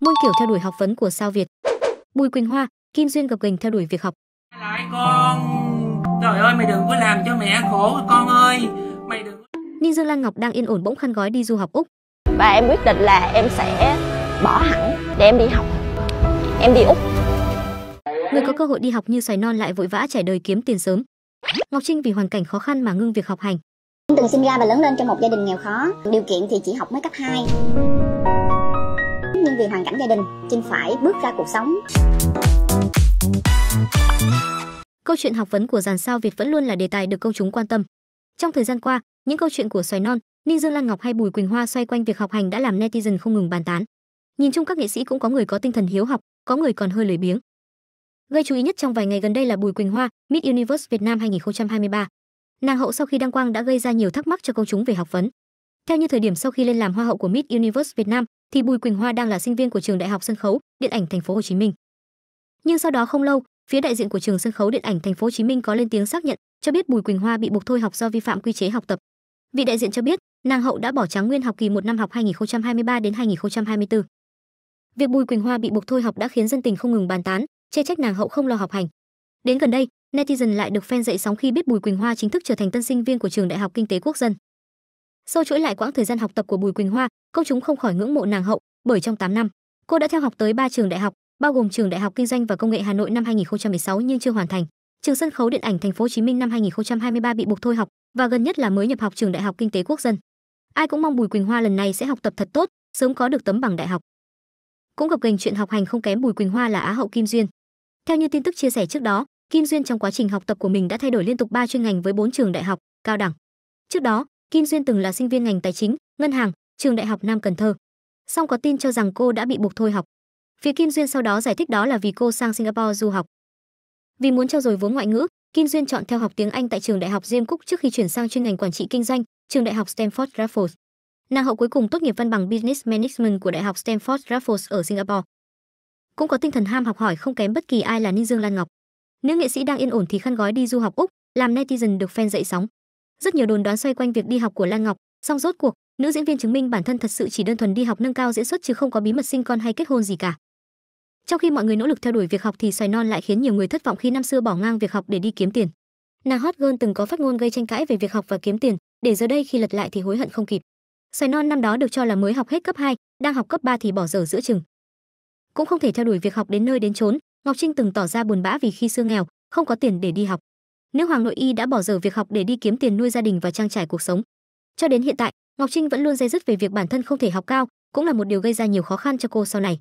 muôn kiểu theo đuổi học vấn của sao Việt. Bùi Quỳnh Hoa, Kim Duyên gặp gành theo đuổi việc học. Lại con, trời ơi mày đừng có làm cho mẹ khổ con ơi, mày đừng. Ninh Dương Lan Ngọc đang yên ổn bỗng khăn gói đi du học Úc. Và em quyết định là em sẽ bỏ hẳn để em đi học, em đi Úc. Người có cơ hội đi học như xoài non lại vội vã trải đời kiếm tiền sớm. Ngọc Trinh vì hoàn cảnh khó khăn mà ngưng việc học hành. Từng sinh ra và lớn lên trong một gia đình nghèo khó, điều kiện thì chỉ học mới cấp 2 vì hoàn cảnh gia đình, Trinh phải bước ra cuộc sống. Câu chuyện học vấn của dàn sao Việt vẫn luôn là đề tài được công chúng quan tâm. Trong thời gian qua, những câu chuyện của Xoài Non, Ninh Dương Lan Ngọc hay Bùi Quỳnh Hoa xoay quanh việc học hành đã làm netizen không ngừng bàn tán. Nhìn chung các nghệ sĩ cũng có người có tinh thần hiếu học, có người còn hơi lười biếng. Gây chú ý nhất trong vài ngày gần đây là Bùi Quỳnh Hoa, Miss Universe Việt Nam 2023. Nàng hậu sau khi đăng quang đã gây ra nhiều thắc mắc cho công chúng về học vấn. Theo như thời điểm sau khi lên làm hoa hậu của Miss Universe Việt Nam, thì Bùi Quỳnh Hoa đang là sinh viên của trường Đại học Sân khấu Điện ảnh Thành phố Hồ Chí Minh. Nhưng sau đó không lâu, phía đại diện của trường Sân khấu Điện ảnh Thành phố Hồ Chí Minh có lên tiếng xác nhận cho biết Bùi Quỳnh Hoa bị buộc thôi học do vi phạm quy chế học tập. Vị đại diện cho biết, nàng hậu đã bỏ trắng nguyên học kỳ một năm học 2023 đến 2024. Việc Bùi Quỳnh Hoa bị buộc thôi học đã khiến dân tình không ngừng bàn tán, chê trách nàng hậu không lo học hành. Đến gần đây, netizen lại được phen dậy sóng khi biết Bùi Quỳnh Hoa chính thức trở thành tân sinh viên của trường Đại học Kinh tế Quốc dân sâu chuỗi lại quãng thời gian học tập của Bùi Quỳnh Hoa, công chúng không khỏi ngưỡng mộ nàng hậu, bởi trong 8 năm, cô đã theo học tới 3 trường đại học, bao gồm trường Đại học Kinh doanh và Công nghệ Hà Nội năm 2016 nhưng chưa hoàn thành, trường sân khấu điện ảnh Thành phố Hồ Chí Minh năm 2023 bị buộc thôi học và gần nhất là mới nhập học trường Đại học Kinh tế Quốc dân. Ai cũng mong Bùi Quỳnh Hoa lần này sẽ học tập thật tốt, sớm có được tấm bằng đại học. Cũng gặp gành chuyện học hành không kém Bùi Quỳnh Hoa là Á hậu Kim Duyên. Theo như tin tức chia sẻ trước đó, Kim Duyên trong quá trình học tập của mình đã thay đổi liên tục 3 chuyên ngành với 4 trường đại học, cao đẳng. Trước đó, Kim Duyên từng là sinh viên ngành tài chính, ngân hàng, trường đại học Nam Cần Thơ. Song có tin cho rằng cô đã bị buộc thôi học. Phía Kim Duyên sau đó giải thích đó là vì cô sang Singapore du học. Vì muốn trau dồi vốn ngoại ngữ, Kim Duyên chọn theo học tiếng Anh tại trường đại học James Cook trước khi chuyển sang chuyên ngành quản trị kinh doanh, trường đại học Stanford Raffles. Nàng hậu cuối cùng tốt nghiệp văn bằng Business Management của đại học Stanford Raffles ở Singapore. Cũng có tinh thần ham học hỏi không kém bất kỳ ai là Ninh Dương Lan Ngọc. Nữ nghệ sĩ đang yên ổn thì khăn gói đi du học Úc, làm netizen được fan dậy sóng. Rất nhiều đồn đoán xoay quanh việc đi học của Lan Ngọc, song rốt cuộc, nữ diễn viên chứng minh bản thân thật sự chỉ đơn thuần đi học nâng cao diễn xuất chứ không có bí mật sinh con hay kết hôn gì cả. Trong khi mọi người nỗ lực theo đuổi việc học thì xoài non lại khiến nhiều người thất vọng khi năm xưa bỏ ngang việc học để đi kiếm tiền. Nàng hot girl từng có phát ngôn gây tranh cãi về việc học và kiếm tiền, để giờ đây khi lật lại thì hối hận không kịp. Xoài non năm đó được cho là mới học hết cấp 2, đang học cấp 3 thì bỏ dở giữa chừng. Cũng không thể theo đuổi việc học đến nơi đến chốn, Ngọc Trinh từng tỏ ra buồn bã vì khi xưa nghèo, không có tiền để đi học nếu hoàng nội y đã bỏ dở việc học để đi kiếm tiền nuôi gia đình và trang trải cuộc sống. Cho đến hiện tại, Ngọc Trinh vẫn luôn dây dứt về việc bản thân không thể học cao, cũng là một điều gây ra nhiều khó khăn cho cô sau này.